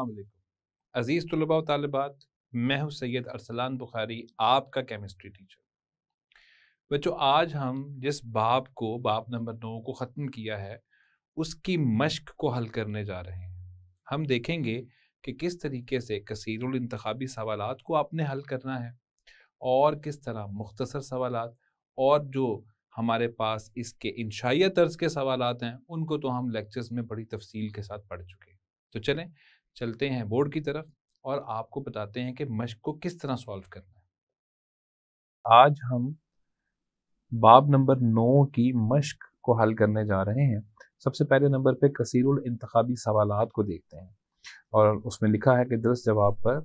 अज़ीज़ तलबा तलबात मैं हूँ सैयद अरसलान बुखारी आपका केमिस्ट्री टीचर बच्चों आज हम जिस बाप को बाप नंबर नौ को ख़त्म किया है उसकी मश्क को हल करने जा रहे हैं हम देखेंगे कि किस तरीके से कसीरुल सवाल को आपने हल करना है और किस तरह मुख्तसर सवाल और जो हमारे पास इसके इंशाइय तर्ज के सवाल हैं उनको तो हम लेक्चर्स में बड़ी तफसील के साथ पढ़ चुके हैं तो चलें चलते हैं बोर्ड की तरफ और आपको बताते हैं कि मश्क को किस तरह सॉल्व करना है आज हम बाब नंबर नौ की मश्क को हल करने जा रहे हैं सबसे पहले नंबर पे कसीरुल इंतबी सवाल को देखते हैं और उसमें लिखा है कि दुरुस्त जवाब पर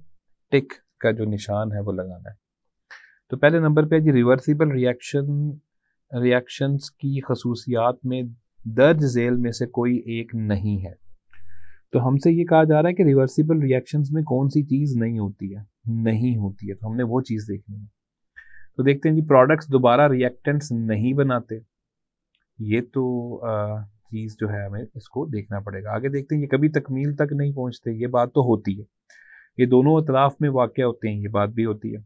टिक का जो निशान है वो लगाना है तो पहले नंबर पे जी रिवर्सिबल रिएक्शन रिएक्शंस की खसूसियात में दर्ज झेल में से कोई एक नहीं है तो हमसे ये कहा जा रहा है कि रिवर्सिबल रिएक्शंस में कौन सी चीज़ नहीं होती है नहीं होती है तो हमने वो चीज़ देखनी है तो देखते हैं जी प्रोडक्ट्स दोबारा रिएक्टेंट्स नहीं बनाते ये तो चीज़ जो है हमें इसको देखना पड़ेगा आगे देखते हैं ये कभी तकमील तक नहीं पहुँचते ये बात तो होती है ये दोनों अतराफ में वाक़ होते हैं ये बात भी होती है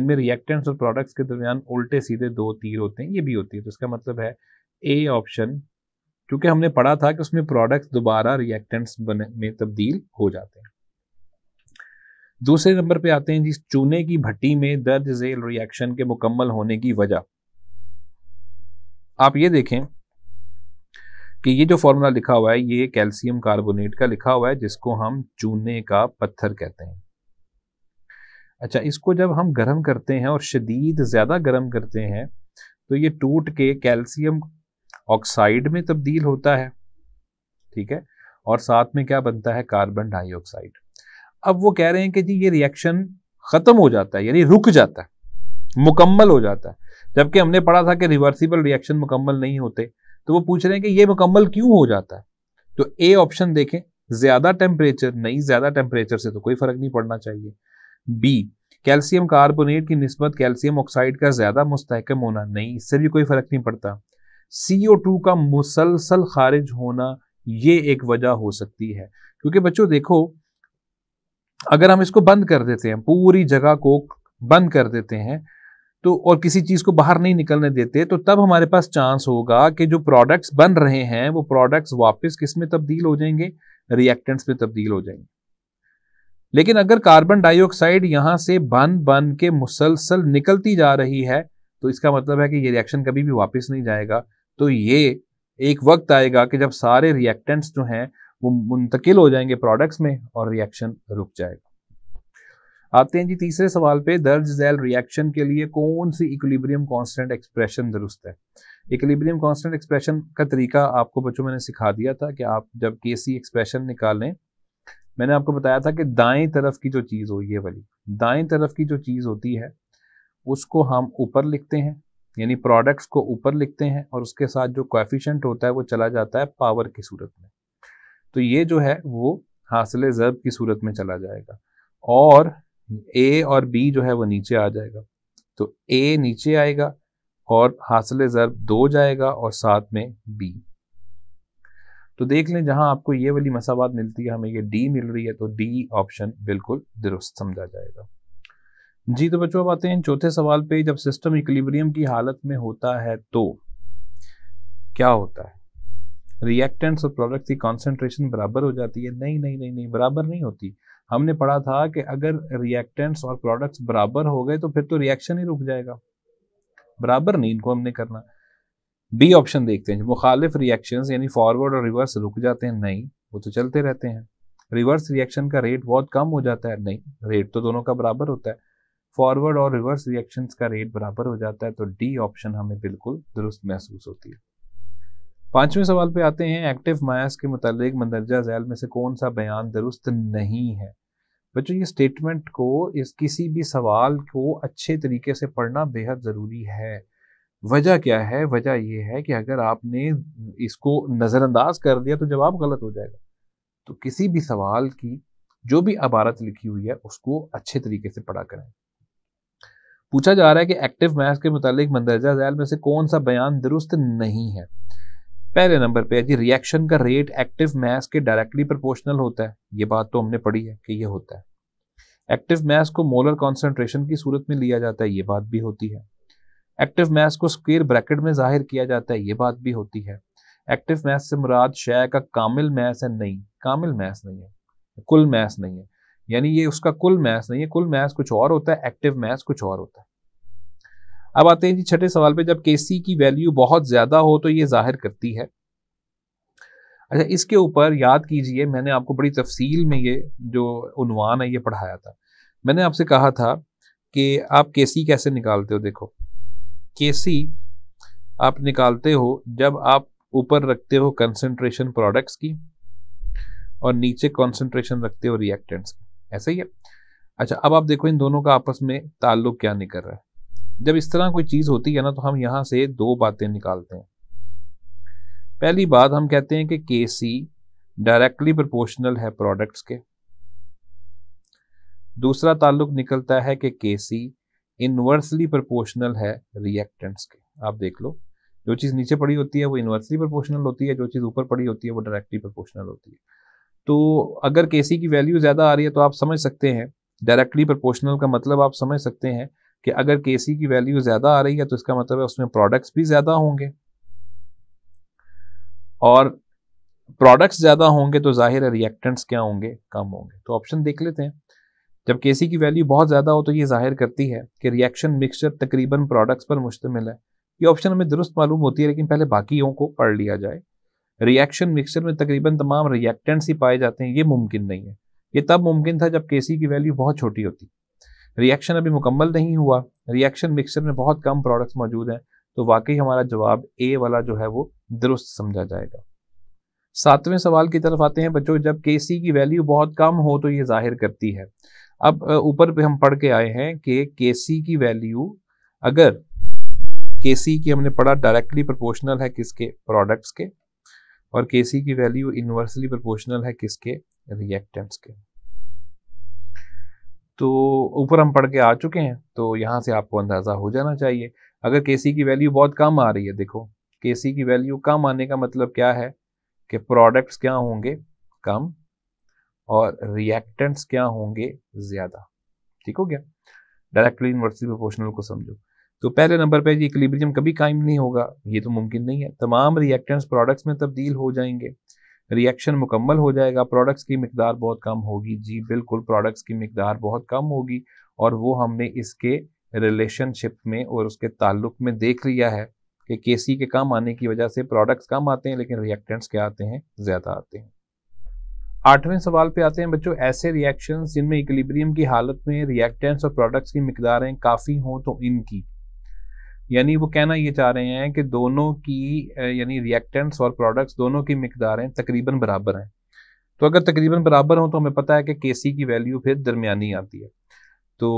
इनमें रिएक्टेंट्स और प्रोडक्ट्स के दरमियान उल्टे सीधे दो तीर होते हैं ये भी होती है तो इसका मतलब है ए ऑप्शन क्योंकि हमने पढ़ा था कि उसमें प्रोडक्ट दोबारा रिएक्टेंट्स बने में तब्दील हो जाते हैं दूसरे नंबर पे आते हैं जिस चूने की भट्टी में दर्ज जेल रिएक्शन के मुकम्मल होने की वजह आप ये देखें कि ये जो फॉर्मूला लिखा हुआ है ये कैल्शियम कार्बोनेट का लिखा हुआ है जिसको हम चूने का पत्थर कहते हैं अच्छा इसको जब हम गर्म करते हैं और शदीद ज़्यादा गर्म करते हैं तो ये टूट के कैल्शियम ऑक्साइड में तब्दील होता है ठीक है और साथ में क्या बनता है कार्बन डाइऑक्साइड अब वो कह रहे हैं कि जी ये रिएक्शन ख़त्म हो जाता है यानी रुक जाता है मुकम्मल हो जाता है जबकि हमने पढ़ा था कि रिवर्सिबल रिएक्शन मुकम्मल नहीं होते तो वो पूछ रहे हैं कि ये मुकम्मल क्यों हो जाता है तो ए ऑप्शन देखें ज़्यादा टेम्परेचर नहीं ज़्यादा टेम्परेचर से तो कोई फ़र्क नहीं पड़ना चाहिए बी कैल्शियम कार्बोनेट की नस्बत कैल्शियम ऑक्साइड का ज़्यादा मुस्तकम होना नहीं इससे भी कोई फ़र्क नहीं पड़ता टू का मुसलसल खारिज होना ये एक वजह हो सकती है क्योंकि बच्चों देखो अगर हम इसको बंद कर देते हैं पूरी जगह को बंद कर देते हैं तो और किसी चीज़ को बाहर नहीं निकलने देते तो तब हमारे पास चांस होगा कि जो प्रोडक्ट्स बन रहे हैं वो प्रोडक्ट्स वापस किस में तब्दील हो जाएंगे रिएक्टेंट्स में तब्दील हो जाएंगे लेकिन अगर कार्बन डाइऑक्साइड यहां से बन बन के मुसलसल निकलती जा रही है तो इसका मतलब है कि ये रिएक्शन कभी भी वापस नहीं जाएगा तो ये एक वक्त आएगा कि जब सारे रिएक्टेंट्स जो हैं वो मुंतकिल हो जाएंगे प्रोडक्ट्स में और रिएक्शन रुक जाएगा आते हैं जी तीसरे सवाल पे दर्ज जैल रिएक्शन के लिए कौन सी इक्विलिब्रियम कांस्टेंट एक्सप्रेशन दुरुस्त है इक्विलिब्रियम कांस्टेंट एक्सप्रेशन का तरीका आपको बच्चों मैंने सिखा दिया था कि आप जब के सी एक्सप्रेशन निकालें मैंने आपको बताया था कि दाएं तरफ की जो चीज़ हो ये वाली दाएं तरफ की जो चीज़ होती है उसको हम ऊपर लिखते हैं यानी प्रोडक्ट्स को ऊपर लिखते हैं और उसके साथ जो कोएफिशिएंट होता है वो चला जाता है पावर की सूरत में तो ये जो है वो हासिल ज़रब की सूरत में चला जाएगा और ए और बी जो है वो नीचे आ जाएगा तो ए नीचे आएगा और हासिल ज़रब दो जाएगा और साथ में बी तो देख लें जहां आपको ये वाली मसावत मिलती है हमें ये डी मिल रही है तो डी ऑप्शन बिल्कुल दुरुस्त समझा जाएगा जी तो बच्चों अब आते हैं चौथे सवाल पे जब सिस्टम इक्लिबरियम की हालत में होता है तो क्या होता है रिएक्टेंट्स और प्रोडक्ट की कॉन्सेंट्रेशन बराबर हो जाती है नहीं नहीं नहीं नहीं बराबर नहीं होती हमने पढ़ा था कि अगर रिएक्टेंट्स और प्रोडक्ट्स बराबर हो गए तो फिर तो रिएक्शन ही रुक जाएगा बराबर नहीं इनको हमने करना बी ऑप्शन देखते हैं मुखालिफ रिएक्शन यानी फॉरवर्ड और रिवर्स रुक जाते हैं नहीं वो तो चलते रहते हैं रिवर्स रिएक्शन का रेट बहुत कम हो जाता है नहीं रेट तो दोनों का बराबर होता है फॉरवर्ड और रिवर्स रिएक्शन का रेट बराबर हो जाता है तो डी ऑप्शन हमें बिल्कुल दुरुस्त महसूस होती है पांचवें सवाल पे आते हैं एक्टिव मायास के मुतालिक मंदरजा जैल में से कौन सा बयान दुरुस्त नहीं है बच्चों ये स्टेटमेंट को इस किसी भी सवाल को अच्छे तरीके से पढ़ना बेहद ज़रूरी है वजह क्या है वजह यह है कि अगर आपने इसको नज़रअंदाज कर दिया तो जवाब गलत हो जाएगा तो किसी भी सवाल की जो भी अबारत लिखी हुई है उसको अच्छे तरीके से पढ़ा करें पूछा जा रहा है कि एक्टिव मैच के मुतालिक मंदरजा जैल में से कौन सा बयान दुरुस्त नहीं है पहले नंबर पे है जी रिएक्शन का रेट एक्टिव मैस के डायरेक्टली प्रोपोर्शनल होता है ये बात तो हमने पढ़ी है कि ये होता है एक्टिव मैस को मोलर कॉन्सेंट्रेशन की सूरत में लिया जाता है ये बात भी होती है एक्टिव मैस को स्क्वेयर ब्रैकेट में जाहिर किया जाता है ये बात भी होती है एक्टिव मैस से मुराद शय का कामिल मैस है नहीं कामिल मैस नहीं है कुल मैस नहीं है यानी ये उसका कुल मैथ नहीं है कुल मैथ कुछ और होता है एक्टिव मैथ कुछ और होता है अब आते हैं जी छठे सवाल पे जब के की वैल्यू बहुत ज़्यादा हो तो ये जाहिर करती है अच्छा इसके ऊपर याद कीजिए मैंने आपको बड़ी तफसील में ये जो उनवान है ये पढ़ाया था मैंने आपसे कहा था कि आप के कैसे निकालते हो देखो के आप निकालते हो जब आप ऊपर रखते हो कंसेंट्रेशन प्रोडक्ट्स की और नीचे कंसेंट्रेशन रखते हो रिएक्टेंट्स की ऐसा ही है अच्छा अब आप देखो इन दोनों का आपस में ताल्लुक क्या निकल रहा है जब इस तरह कोई चीज़ होती है ना तो हम यहां से दो बातें निकालते हैं पहली बात हम कहते हैं कि के सी डायरेक्टली प्रोपोर्शनल है प्रोडक्ट्स के दूसरा ताल्लुक निकलता है कि के सी इन्वर्सली प्रोपोर्शनल है रिएक्टेंट्स के आप देख लो जो चीज़ नीचे पड़ी होती है वो इनवर्सली प्रोपोर्शनल होती है जो चीज़ ऊपर पड़ी होती है वो डायरेक्टली प्रोपोर्शनल होती है तो अगर के की वैल्यू ज़्यादा आ रही है तो आप समझ सकते हैं डायरेक्टली प्रोपोर्शनल का मतलब आप समझ सकते हैं कि अगर के की वैल्यू ज़्यादा आ रही है तो इसका मतलब है उसमें प्रोडक्ट्स भी ज़्यादा होंगे और प्रोडक्ट्स ज़्यादा होंगे तो जाहिर है रिएक्टेंट्स क्या होंगे कम होंगे तो ऑप्शन देख लेते हैं जब के की वैल्यू बहुत ज़्यादा हो तो ये जाहिर करती है कि रिएक्शन मिक्सचर तकरीबन प्रोडक्ट्स पर मुश्तमिल है ये ऑप्शन हमें दुरुस्त मालूम होती है लेकिन पहले बाकियों को पढ़ लिया जाए रिएक्शन मिक्सचर में तकरीबन तमाम रिएक्टेंट्स ही पाए जाते हैं ये मुमकिन नहीं है ये तब मुमकिन था जब के की वैल्यू बहुत छोटी होती रिएक्शन अभी मुकम्मल नहीं हुआ रिएक्शन मिक्सचर में बहुत कम प्रोडक्ट्स मौजूद हैं तो वाकई हमारा जवाब ए वाला जो है वो दुरुस्त समझा जाएगा सातवें सवाल की तरफ आते हैं बच्चों जब के की वैल्यू बहुत कम हो तो ये जाहिर करती है अब ऊपर पे हम पढ़ के आए हैं कि के की वैल्यू अगर के की हमने पढ़ा डायरेक्टली प्रोपोर्शनल है किसके प्रोडक्ट्स के और के सी की वैल्यू इनवर्सली प्रोपोर्शनल है किसके रिएक्टेंट्स के तो ऊपर हम पढ़ के आ चुके हैं तो यहाँ से आपको अंदाज़ा हो जाना चाहिए अगर के सी की वैल्यू बहुत कम आ रही है देखो के सी की वैल्यू कम आने का मतलब क्या है कि प्रोडक्ट्स क्या होंगे कम और रिएक्टेंट्स क्या होंगे ज़्यादा ठीक हो गया डायरेक्टली इनवर्सली प्रोपोर्शनल को समझो तो पहले नंबर पर इक्लिब्रियम कभी कायम नहीं होगा ये तो मुमकिन नहीं है तमाम रिएक्टेंट्स प्रोडक्ट्स में तब्दील हो जाएंगे रिएक्शन मुकम्मल हो जाएगा प्रोडक्ट्स की मकदार बहुत कम होगी जी बिल्कुल प्रोडक्ट्स की मकदार बहुत कम होगी और वो हमने इसके रिलेशनशिप में और उसके ताल्लुक में देख लिया है कि के सी के कम आने की वजह से प्रोडक्ट्स कम आते हैं लेकिन रिएक्टेंट्स क्या आते हैं ज़्यादा आते हैं आठवें सवाल पे आते हैं बच्चों ऐसे रिएक्शंस जिनमें इक्लिब्रियम की हालत में रिएक्टेंट्स और प्रोडक्ट्स की मकदारें काफ़ी हों तो इनकी यानी वो कहना ये चाह रहे हैं कि दोनों की यानी रिएक्टेंट्स और प्रोडक्ट्स दोनों की मकदारें तकरीबन बराबर हैं तो अगर तकरीबन बराबर हों तो हमें पता है कि के सी की वैल्यू फिर दरमियानी आती है तो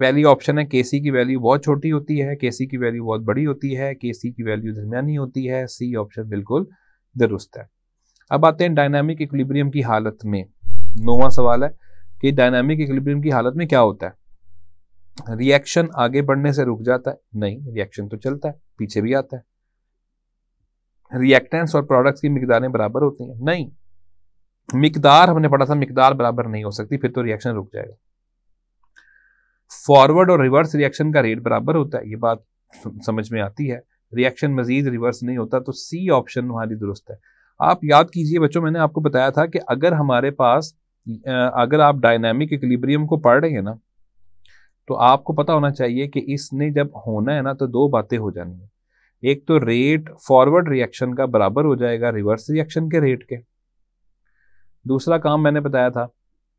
पहली ऑप्शन है के सी की वैल्यू बहुत छोटी होती है के सी की वैल्यू बहुत बड़ी होती है के सी की वैल्यू दरमियानी होती है सी ऑप्शन बिल्कुल दुरुस्त है अब आते हैं डायनामिक इक्विलिब्रियम की हालत में नोवा सवाल है कि डायनामिक इक्विलिब्रियम की हालत में क्या होता है रिएक्शन आगे बढ़ने से रुक जाता है नहीं रिएक्शन तो चलता है पीछे भी आता है रिएक्टेंस और प्रोडक्ट्स की मकदारें बराबर होती हैं नहीं मकदार हमने पढ़ा था मकदार बराबर नहीं हो सकती फिर तो रिएक्शन रुक जाएगा फॉरवर्ड और रिवर्स रिएक्शन का रेट बराबर होता है ये बात समझ में आती है रिएक्शन मजीद रिवर्स नहीं होता तो सी ऑप्शन हमारी दुरुस्त है आप याद कीजिए बच्चों मैंने आपको बताया था कि अगर हमारे पास अगर आप डायनेमिक इक्लिब्रियम को पढ़ रहे हैं ना तो आपको पता होना चाहिए कि इसने जब होना है ना तो दो बातें हो जानी है एक तो रेट फॉरवर्ड रिएक्शन का बराबर हो जाएगा रिवर्स रिएक्शन के रेट के दूसरा काम मैंने बताया था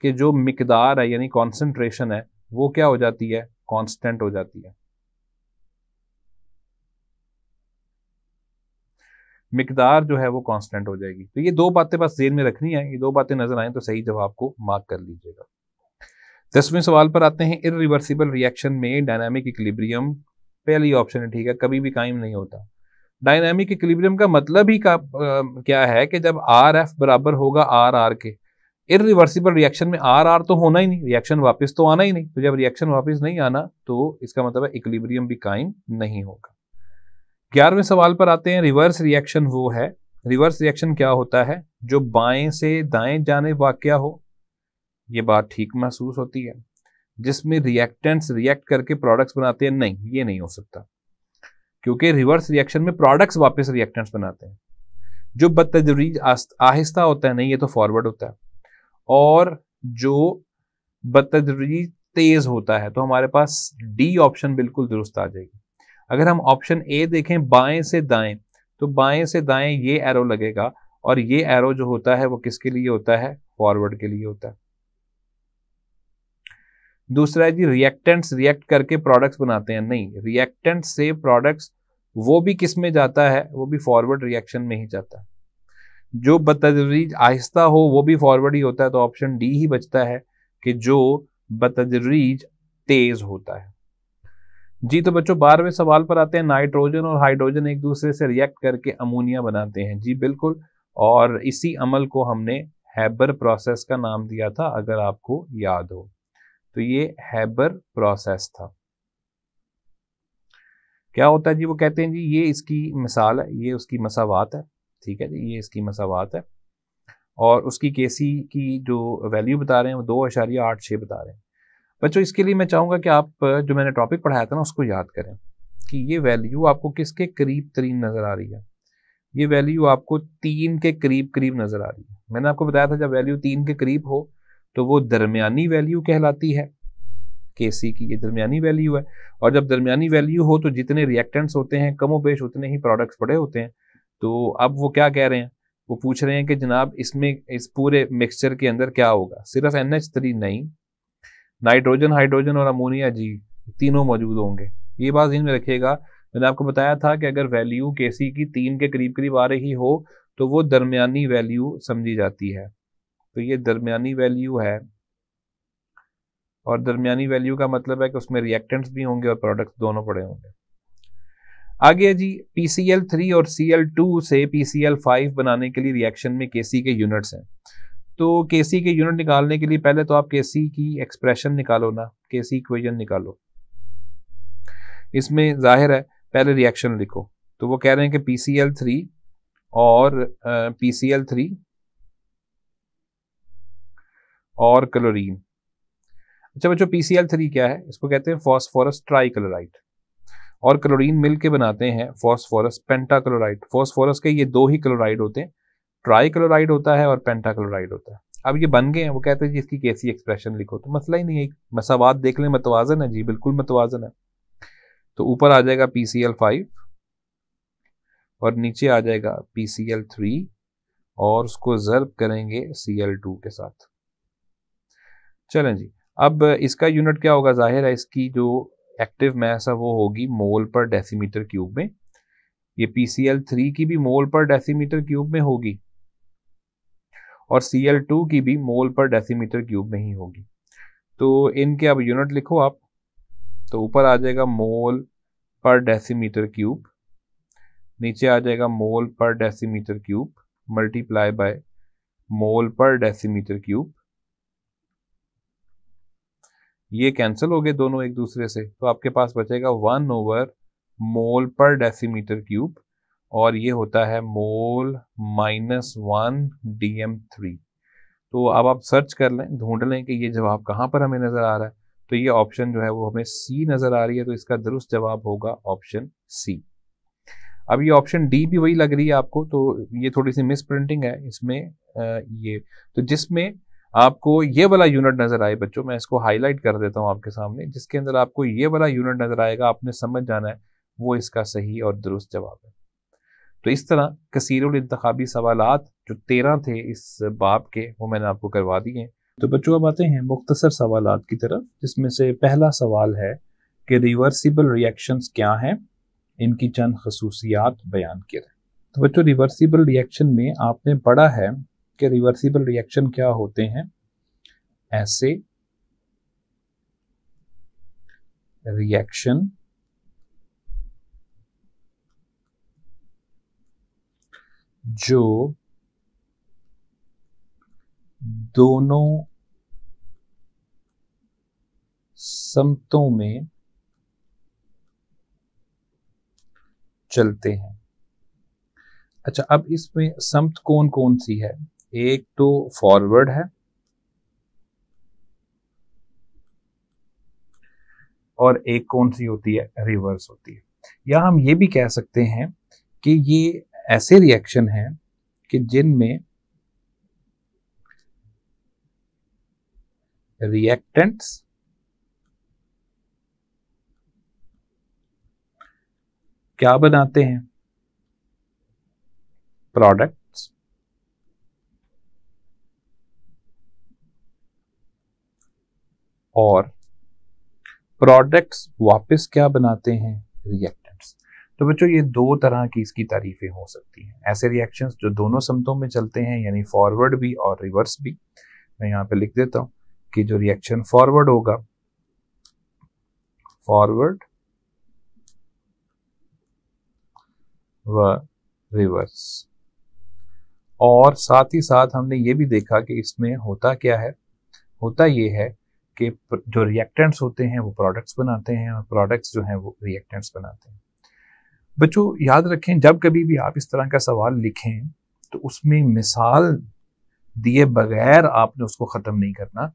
कि जो मकदार है यानी कॉन्सेंट्रेशन है वो क्या हो जाती है कॉन्स्टेंट हो जाती है मकदार जो है वो कांस्टेंट हो जाएगी तो ये दो बातें बस जेल में रखनी है ये दो बातें नजर आए तो सही जवाब को मार्क कर लीजिएगा दसवें सवाल पर आते हैं इरिवर्सिबल रिएक्शन में डायनामिक इक्लिब्रियम पहली ऑप्शन है ठीक है कभी भी कायम नहीं होता डायनामिक इक्लिब्रियम का मतलब ही का, आ, क्या है कि जब आर एफ बराबर होगा आर आर के इरिवर्सिबल रिएक्शन में आर आर तो होना ही नहीं रिएक्शन वापस तो आना ही नहीं तो जब रिएक्शन वापस नहीं आना तो इसका मतलब है इक्लिब्रियम भी कायम नहीं होगा ग्यारहवें सवाल पर आते हैं रिवर्स रिएक्शन वो है रिवर्स रिएक्शन क्या होता है जो बाएं से दाएं जाने वाक्य हो ये बात ठीक महसूस होती है जिसमें रिएक्टेंट्स रिएक्ट करके प्रोडक्ट्स बनाते हैं नहीं ये नहीं हो सकता क्योंकि रिवर्स रिएक्शन में प्रोडक्ट्स वापस रिएक्टेंट्स बनाते हैं जो बदतरीज आहिस्ता होता है नहीं ये तो फॉरवर्ड होता है और जो बदतदरीज तेज होता है तो हमारे पास डी ऑप्शन बिल्कुल दुरुस्त आ जाएगी अगर हम ऑप्शन ए देखें बाएं से दाएं तो बाएं से दाएं ये एरो लगेगा और ये एरो जो होता है वो किसके लिए होता है फॉरवर्ड के लिए होता है दूसरा है जी रिएक्टेंट्स रिएक्ट करके प्रोडक्ट्स बनाते हैं नहीं रिएक्टेंट से प्रोडक्ट्स वो भी किस में जाता है वो भी फॉरवर्ड रिएक्शन में ही जाता है जो बतदरीज आहिस्ता हो वो भी फॉरवर्ड ही होता है तो ऑप्शन डी ही बचता है कि जो बतदरीज तेज होता है जी तो बच्चों बारहवें सवाल पर आते हैं नाइट्रोजन और हाइड्रोजन एक दूसरे से रिएक्ट करके अमोनिया बनाते हैं जी बिल्कुल और इसी अमल को हमने हैबर प्रोसेस का नाम दिया था अगर आपको याद हो तो ये हैबर प्रोसेस था क्या होता है जी वो कहते हैं जी ये इसकी मिसाल है ये उसकी मसावात है ठीक है जी ये इसकी मसावात है और उसकी केसी की जो वैल्यू बता रहे हैं वो दो अशारिया आठ छः बता रहे हैं बच्चों इसके लिए मैं चाहूँगा कि आप जो मैंने टॉपिक पढ़ाया था ना उसको याद करें कि ये वैल्यू आपको किसके करीब तरीन नज़र आ रही है ये वैल्यू आपको तीन के करीब करीब नज़र आ रही है मैंने आपको बताया था जब वैल्यू तीन के करीब हो तो वो दरमियानी वैल्यू कहलाती है के सी की ये दरमियानी वैल्यू है और जब दरमियानी वैल्यू हो तो जितने रिएक्टेंट्स होते हैं कमो बेश उतने ही प्रोडक्ट्स बड़े होते हैं तो अब वो क्या कह रहे हैं वो पूछ रहे हैं कि जनाब इसमें इस पूरे मिक्सचर के अंदर क्या होगा सिर्फ एन एच थ्री नहीं नाइट्रोजन हाइड्रोजन और अमोनिया जी तीनों मौजूद होंगे ये बात जिन में रखिएगा मैंने आपको बताया था कि अगर वैल्यू के सी की तीन के करीब करीब आ रही हो तो वो दरमियानी वैल्यू समझी जाती है तो ये दरमियानी वैल्यू है और दरमियानी वैल्यू का मतलब है कि उसमें रिएक्टेंट्स भी होंगे और प्रोडक्ट्स दोनों पड़े होंगे आगे जी PCl3 थ्री और सी एल टू से पी सी एल फाइव बनाने के लिए रिएक्शन में KC के यूनिट्स हैं तो KC के यूनिट निकालने के लिए पहले तो आप के सी की एक्सप्रेशन निकालो ना KC इक्वेशन इक्वेजन निकालो इसमें जाहिर है पहले रिएक्शन लिखो तो वो कह रहे हैं कि पी सी एल थ्री और पी सी एल थ्री और क्लोरीन अच्छा बच्चों पी थ्री क्या है इसको कहते हैं फॉस्फोरस ट्राईक्लोराइड और क्लोरीन मिल के बनाते हैं फॉस्फोरस पेंटाक्लोराइड फॉस्फोरस के ये दो ही क्लोराइड होते हैं ट्राईक्लोराइड होता है और पेंटाक्लोराइड होता है अब ये बन गए हैं वो कहते हैं जी इसकी कैसी एक्सप्रेशन लिखो तो मसला ही नहीं है मसावाद देख लें मतवाजन है जी बिल्कुल मतवाजन है तो ऊपर आ जाएगा पी और नीचे आ जाएगा पी और उसको जर्ब करेंगे सी के साथ चलें जी अब इसका यूनिट क्या होगा जाहिर है इसकी जो एक्टिव मैस है वो होगी मोल पर डेसीमीटर क्यूब में ये पी सी एल थ्री की भी मोल पर डेसीमीटर क्यूब में होगी और सी एल टू की भी मोल पर डेसीमीटर क्यूब में ही होगी तो इनके अब यूनिट लिखो आप तो ऊपर आ जाएगा मोल पर डेसीमीटर क्यूब नीचे आ जाएगा मोल पर decimetre cube multiply by mole पर डेसीमीटर क्यूब ये कैंसिल हो गए दोनों एक दूसरे से तो आपके पास बचेगा वन ओवर मोल पर डेसीमीटर क्यूब और ये होता है mole minus one D M three तो अब आप सर्च कर लें ढूंढ लें कि ये जवाब कहाँ पर हमें नज़र आ रहा है तो ये ऑप्शन जो है वो हमें सी नज़र आ रही है तो इसका दुरुस्त जवाब होगा ऑप्शन सी अब ये ऑप्शन डी भी वही लग रही है आपको तो ये थोड़ी सी मिस प्रिंटिंग है इसमें ये तो जिसमें आपको ये वाला यूनिट नज़र आए बच्चों मैं इसको हाईलाइट कर देता हूँ आपके सामने जिसके अंदर आपको ये वाला यूनिट नज़र आएगा आपने समझ जाना है वो इसका सही और दुरुस्त जवाब है तो इस तरह कसीरुल इंतबी सवाल जो तेरह थे इस बाप के वो मैंने आपको करवा दिए तो बच्चों अब आते हैं मुख्तसर सवाल की तरफ जिसमें से पहला सवाल है कि रिवर्सिबल रिएक्शंस क्या हैं इनकी चंद खसूसियात बयान किए तो बच्चों रिवर्सिबल रिएक्शन में आपने पढ़ा है के रिवर्सिबल रिएक्शन क्या होते हैं ऐसे रिएक्शन जो दोनों समतों में चलते हैं अच्छा अब इसमें समत कौन कौन सी है एक तो फॉरवर्ड है और एक कौन सी होती है रिवर्स होती है या हम ये भी कह सकते हैं कि ये ऐसे रिएक्शन हैं कि जिनमें रिएक्टेंट्स क्या बनाते हैं प्रोडक्ट और प्रोडक्ट्स वापस क्या बनाते हैं रिएक्टेंट्स तो बच्चों ये दो तरह की इसकी तारीफें हो सकती हैं ऐसे रिएक्शंस जो दोनों समतों में चलते हैं यानी फॉरवर्ड भी और रिवर्स भी मैं यहाँ पे लिख देता हूँ कि जो रिएक्शन फॉरवर्ड होगा फॉरवर्ड व रिवर्स और साथ ही साथ हमने ये भी देखा कि इसमें होता क्या है होता ये है के जो रिएक्टेंट्स होते हैं वो प्रोडक्ट्स बनाते हैं और प्रोडक्ट्स जो हैं वो रिएक्टेंट्स बनाते हैं बच्चों याद रखें जब कभी भी आप इस तरह का सवाल लिखें तो उसमें मिसाल दिए बगैर आपने उसको ख़त्म नहीं करना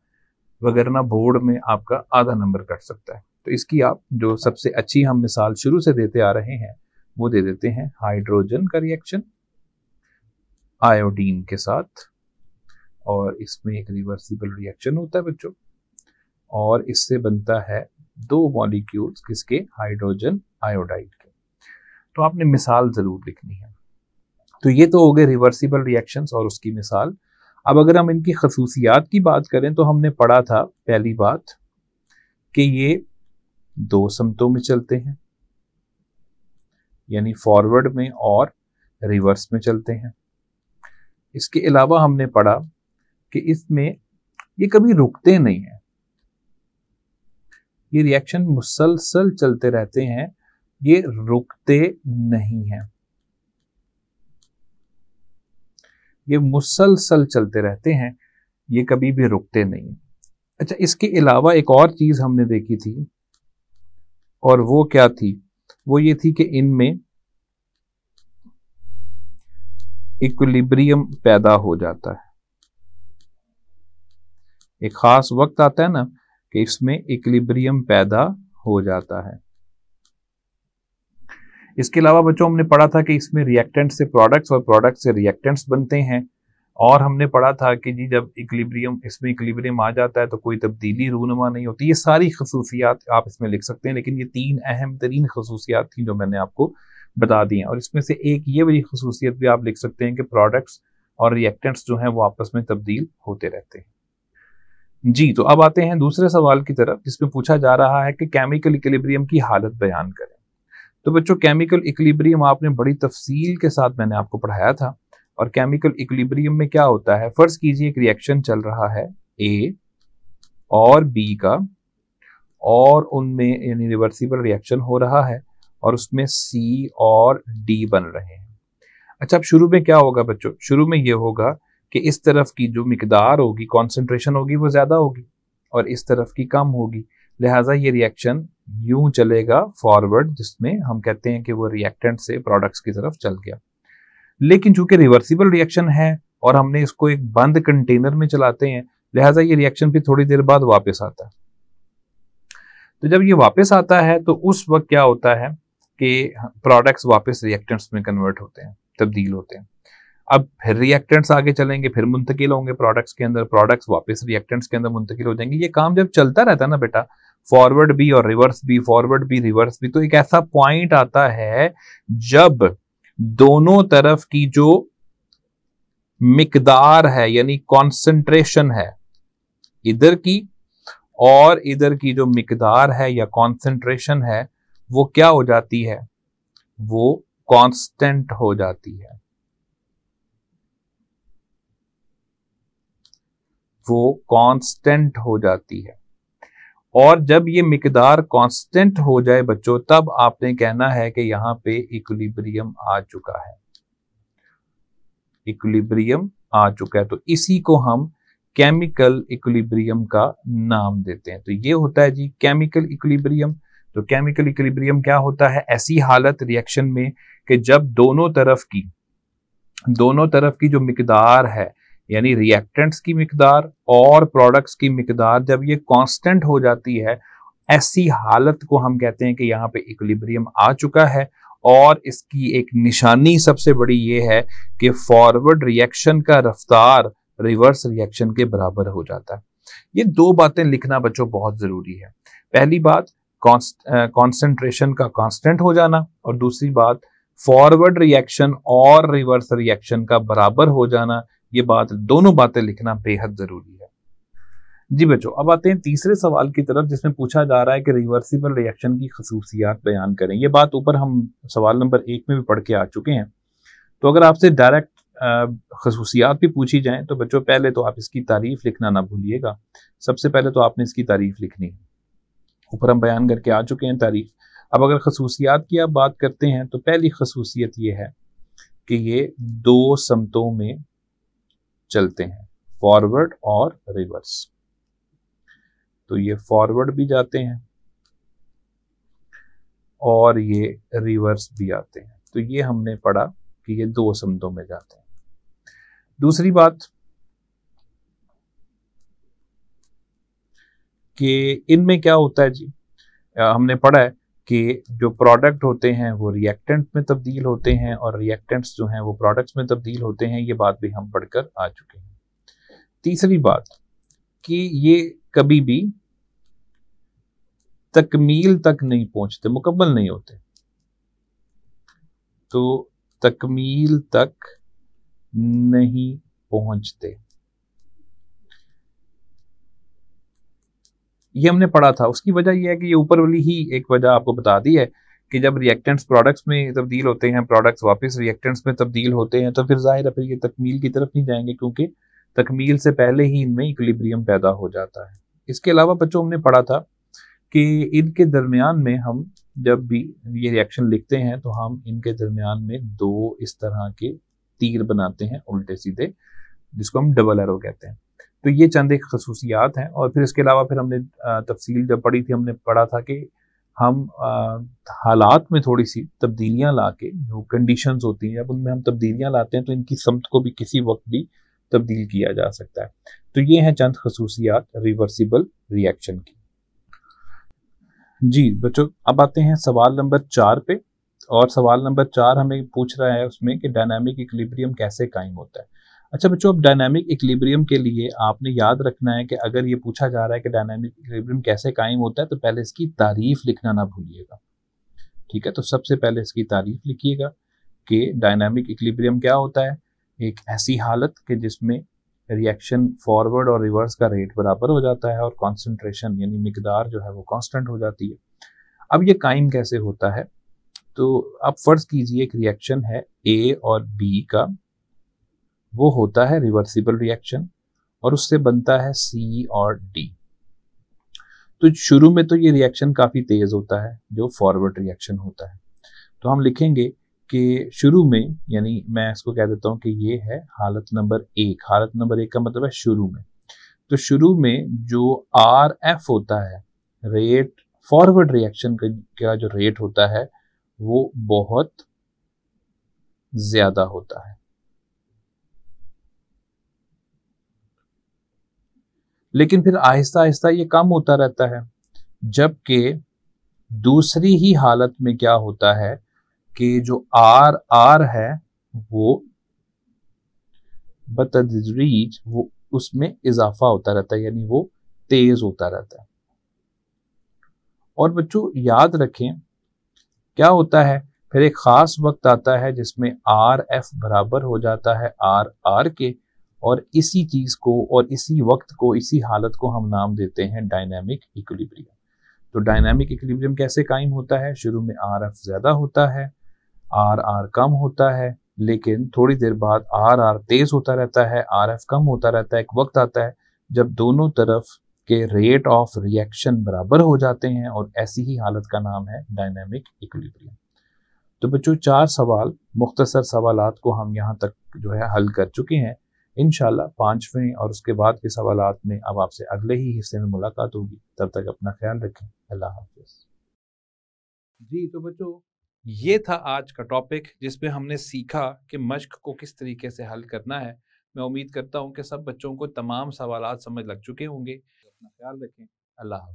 वगरना बोर्ड में आपका आधा नंबर कट सकता है तो इसकी आप जो सबसे अच्छी हम मिसाल शुरू से देते आ रहे हैं वो दे देते हैं हाइड्रोजन का रिएक्शन आयोडीन के साथ और इसमें एक रिवर्सिबल रिएक्शन होता है बच्चों और इससे बनता है दो मॉलिक्यूल्स किसके हाइड्रोजन आयोडाइड के तो आपने मिसाल ज़रूर लिखनी है तो ये तो हो गए रिवर्सिबल रिएक्शंस और उसकी मिसाल अब अगर हम इनकी खसूसियात की बात करें तो हमने पढ़ा था पहली बात कि ये दो समतों में चलते हैं यानी फॉरवर्ड में और रिवर्स में चलते हैं इसके अलावा हमने पढ़ा कि इसमें ये कभी रुकते नहीं हैं ये रिएक्शन मुसलसल चलते रहते हैं ये रुकते नहीं हैं ये मुसलसल चलते रहते हैं ये कभी भी रुकते नहीं अच्छा इसके अलावा एक और चीज़ हमने देखी थी और वो क्या थी वो ये थी कि इनमें इक्विलिब्रियम पैदा हो जाता है एक खास वक्त आता है ना इसमें इक्लिब्रियम पैदा हो जाता है इसके अलावा बच्चों हमने पढ़ा था कि इसमें रिएक्टेंट से प्रोडक्ट्स और प्रोडक्ट से रिएक्टेंट्स बनते हैं और हमने पढ़ा था कि जी जब इक्लिब्रियम इसमें इक्लिब्रियम आ जाता है तो कोई तब्दीली रूनमा नहीं होती ये सारी खसूसियात आप इसमें लिख सकते हैं लेकिन ये तीन अहम तरीन खसूसियात थी जो मैंने आपको बता दी हैं और इसमें से एक ये वाली खसूसियत भी आप लिख सकते हैं कि प्रोडक्ट्स और रिएक्टेंट्स जो हैं वो आपस में तब्दील होते रहते हैं जी तो अब आते हैं दूसरे सवाल की तरफ जिसमें पूछा जा रहा है कि केमिकल इक्लिब्रियम की हालत बयान करें तो बच्चों केमिकल इक्लिब्रियम आपने बड़ी तफसील के साथ मैंने आपको पढ़ाया था और केमिकल इक्लिब्रियम में क्या होता है फर्ज कीजिए एक रिएक्शन चल रहा है ए और बी का और उनमें यानी रिवर्सिबल रिएक्शन हो रहा है और उसमें सी और डी बन रहे हैं अच्छा अब शुरू में क्या होगा बच्चों शुरू में ये होगा कि इस तरफ की जो मकदार होगी कॉन्सेंट्रेशन होगी वो ज़्यादा होगी और इस तरफ की कम होगी लिहाजा ये रिएक्शन यूं चलेगा फॉरवर्ड जिसमें हम कहते हैं कि वो रिएक्टेंट से प्रोडक्ट्स की तरफ चल गया लेकिन चूंकि रिवर्सिबल रिएक्शन है और हमने इसको एक बंद कंटेनर में चलाते हैं लिहाजा ये रिएक्शन भी थोड़ी देर बाद वापस आता है तो जब ये वापस आता है तो उस वक्त क्या होता है कि प्रोडक्ट्स वापस रिएक्टेंट्स में कन्वर्ट होते हैं तब्दील होते हैं अब फिर रिएक्टेंट्स आगे चलेंगे फिर मुंतकिल होंगे प्रोडक्ट्स के अंदर प्रोडक्ट्स वापस रिएक्टेंट्स के अंदर मुंतकिल हो जाएंगे ये काम जब चलता रहता है ना बेटा फॉरवर्ड भी और रिवर्स भी फॉरवर्ड भी रिवर्स भी तो एक ऐसा पॉइंट आता है जब दोनों तरफ की जो मिकदार है यानी कॉन्सेंट्रेशन है इधर की और इधर की जो मिकदार है या कॉन्सेंट्रेशन है वो क्या हो जाती है वो कॉन्स्टेंट हो जाती है वो कांस्टेंट हो जाती है और जब ये मकदार कांस्टेंट हो जाए बच्चों तब आपने कहना है कि यहां पे इक्विलिब्रियम आ चुका है इक्विलिब्रियम आ चुका है तो इसी को हम केमिकल इक्विलिब्रियम का नाम देते हैं तो ये होता है जी केमिकल इक्विलिब्रियम तो केमिकल इक्विलिब्रियम क्या होता है ऐसी हालत रिएक्शन में कि जब दोनों तरफ की दोनों तरफ की जो मकदार है यानी रिएक्टेंट्स की मकदार और प्रोडक्ट्स की मकदार जब ये कांस्टेंट हो जाती है ऐसी हालत को हम कहते हैं कि यहाँ पे इक्विलिब्रियम आ चुका है और इसकी एक निशानी सबसे बड़ी ये है कि फॉरवर्ड रिएक्शन का रफ्तार रिवर्स रिएक्शन के बराबर हो जाता है ये दो बातें लिखना बच्चों बहुत ज़रूरी है पहली बात कॉन्सेंट्रेशन का कॉन्स्टेंट हो जाना और दूसरी बात फॉरवर्ड रिएक्शन और रिवर्स रिएक्शन का बराबर हो जाना ये बात दोनों बातें लिखना बेहद जरूरी है जी बच्चों अब आते हैं तीसरे सवाल की तरफ जिसमें पूछा जा रहा है कि रिवर्सिबल रिएक्शन की खसूसियात बयान करें ये बात ऊपर हम सवाल नंबर एक में भी पढ़ के आ चुके हैं तो अगर आपसे डायरेक्ट खसूसियात भी पूछी जाए तो बच्चों पहले तो आप इसकी तारीफ लिखना ना भूलिएगा सबसे पहले तो आपने इसकी तारीफ लिखनी है ऊपर हम बयान करके आ चुके हैं तारीफ अब अगर खसूसियात की आप बात करते हैं तो पहली खसूसियत ये है कि ये दो समतों में चलते हैं फॉरवर्ड और रिवर्स तो ये फॉरवर्ड भी जाते हैं और ये रिवर्स भी आते हैं तो ये हमने पढ़ा कि ये दो समतों में जाते हैं दूसरी बात कि इनमें क्या होता है जी हमने पढ़ा है कि जो प्रोडक्ट होते हैं वो रिएक्टेंट में तब्दील होते हैं और रिएक्टेंट्स जो हैं वो प्रोडक्ट्स में तब्दील होते हैं ये बात भी हम पढ़कर आ चुके हैं तीसरी बात कि ये कभी भी तकमील तक नहीं पहुंचते मुकम्मल नहीं होते तो तकमील तक नहीं पहुंचते ये हमने पढ़ा था उसकी वजह यह है कि ये ऊपर वाली ही एक वजह आपको बता दी है कि जब रिएक्टेंट्स प्रोडक्ट्स में तब्दील होते हैं प्रोडक्ट्स वापस रिएक्टेंट्स में तब्दील होते हैं तो फिर जाहिर है फिर ये तकमील की तरफ नहीं जाएंगे क्योंकि तकमील से पहले ही इनमें इक्लिब्रियम पैदा हो जाता है इसके अलावा बच्चों हमने पढ़ा था कि इनके दरमियान में हम जब भी ये रिएक्शन लिखते हैं तो हम इनके दरमियान में दो इस तरह के तीर बनाते हैं उल्टे सीधे जिसको हम डबल एरो कहते हैं तो ये चंद एक खसूसियात हैं और फिर इसके अलावा फिर हमने तफसील जब पढ़ी थी हमने पढ़ा था कि हम हालात में थोड़ी सी तब्दीलियां ला के जो कंडीशन होती हैं जब उनमें हम तब्दीलियां लाते हैं तो इनकी समत को भी किसी वक्त भी तब्दील किया जा सकता है तो ये हैं चंद खसूसियात रिवर्सिबल रिएक्शन की जी बच्चों अब आते हैं सवाल नंबर चार पे और सवाल नंबर चार हमें पूछ रहा है उसमें कि डायनामिक इक्लिब्रियम कैसे कायम होता है अच्छा बच्चों अब डायनामिक इक्लिब्रियम के लिए आपने याद रखना है कि अगर ये पूछा जा रहा है कि डायनामिक इक्लिब्रियम कैसे कायम होता है तो पहले इसकी तारीफ लिखना ना भूलिएगा ठीक है तो सबसे पहले इसकी तारीफ लिखिएगा कि डायनामिक इक्लिब्रियम क्या होता है एक ऐसी हालत कि जिसमें रिएक्शन फॉरवर्ड और रिवर्स का रेट बराबर हो जाता है और कॉन्सेंट्रेशन यानी मकदार जो है वो कॉन्स्टेंट हो जाती है अब ये कायम कैसे होता है तो आप फ़र्ज़ कीजिए एक रिएक्शन है ए और बी का वो होता है रिवर्सिबल रिएक्शन और उससे बनता है सी और डी तो शुरू में तो ये रिएक्शन काफ़ी तेज़ होता है जो फॉरवर्ड रिएक्शन होता है तो हम लिखेंगे कि शुरू में यानी मैं इसको कह देता हूं कि ये है हालत नंबर एक हालत नंबर एक का मतलब है शुरू में तो शुरू में जो आर एफ होता है रेट फॉरवर्ड रिएक्शन का जो रेट होता है वो बहुत ज़्यादा होता है लेकिन फिर आहिस्ता आहिस्ता ये कम होता रहता है जबकि दूसरी ही हालत में क्या होता है कि जो आर आर है वो बतदरीज वो उसमें इजाफा होता रहता है यानी वो तेज होता रहता है और बच्चों याद रखें क्या होता है फिर एक खास वक्त आता है जिसमें आर एफ बराबर हो जाता है आर आर के और इसी चीज़ को और इसी वक्त को इसी हालत को हम नाम देते हैं डायनामिक इक्विलिब्रियम तो डायनामिक इक्विलिब्रियम कैसे कायम होता है शुरू में आर एफ ज़्यादा होता है आर आर कम होता है लेकिन थोड़ी देर बाद आर आर तेज़ होता रहता है आर एफ कम होता रहता है एक वक्त आता है जब दोनों तरफ के रेट ऑफ रिएक्शन बराबर हो जाते हैं और ऐसी ही हालत का नाम है डायनेमिक इक्विलिब्रियम तो बच्चों चार सवाल मुख्तसर सवाल को हम यहाँ तक जो है हल कर चुके हैं इन पांचवें और उसके बाद के सवाल में अब आपसे अगले ही हिस्से में मुलाकात होगी तब तक अपना ख्याल रखें अल्लाह हाफि जी तो बच्चों ये था आज का टॉपिक जिसमें हमने सीखा कि मश्क को किस तरीके से हल करना है मैं उम्मीद करता हूँ कि सब बच्चों को तमाम सवाल समझ लग चुके होंगे अपना ख्याल रखें अल्लाह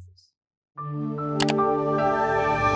हाफिज